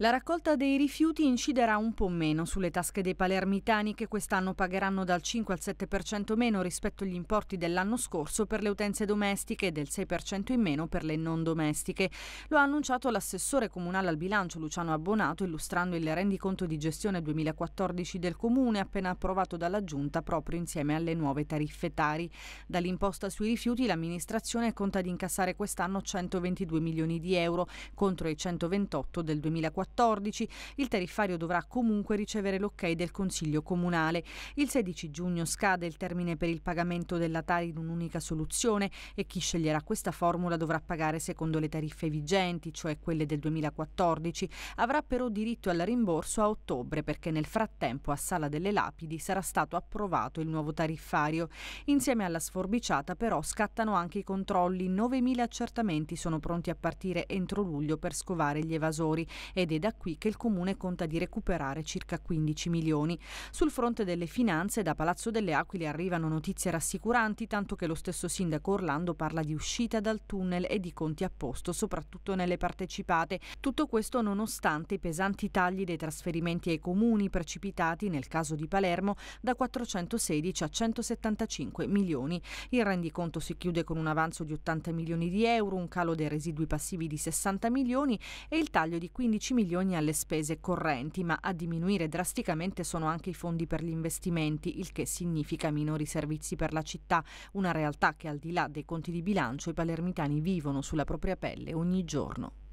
La raccolta dei rifiuti inciderà un po' meno sulle tasche dei palermitani che quest'anno pagheranno dal 5 al 7% meno rispetto agli importi dell'anno scorso per le utenze domestiche e del 6% in meno per le non domestiche. Lo ha annunciato l'assessore comunale al bilancio Luciano Abbonato illustrando il rendiconto di gestione 2014 del comune appena approvato dalla Giunta proprio insieme alle nuove tariffe Tari. Dall'imposta sui rifiuti l'amministrazione conta di incassare quest'anno 122 milioni di euro contro i 128 del 2014 14, il tariffario dovrà comunque ricevere l'ok del Consiglio Comunale. Il 16 giugno scade il termine per il pagamento della TARI in un'unica soluzione e chi sceglierà questa formula dovrà pagare secondo le tariffe vigenti, cioè quelle del 2014. Avrà però diritto al rimborso a ottobre perché nel frattempo a Sala delle Lapidi sarà stato approvato il nuovo tariffario. Insieme alla sforbiciata però scattano anche i controlli. 9.000 accertamenti sono pronti a partire entro luglio per scovare gli evasori ed è da qui che il Comune conta di recuperare circa 15 milioni. Sul fronte delle finanze, da Palazzo delle Aquile arrivano notizie rassicuranti, tanto che lo stesso sindaco Orlando parla di uscita dal tunnel e di conti a posto, soprattutto nelle partecipate. Tutto questo nonostante i pesanti tagli dei trasferimenti ai comuni precipitati, nel caso di Palermo, da 416 a 175 milioni. Il rendiconto si chiude con un avanzo di 80 milioni di euro, un calo dei residui passivi di 60 milioni e il taglio di 15 milioni milioni alle spese correnti, ma a diminuire drasticamente sono anche i fondi per gli investimenti, il che significa minori servizi per la città, una realtà che al di là dei conti di bilancio i palermitani vivono sulla propria pelle ogni giorno.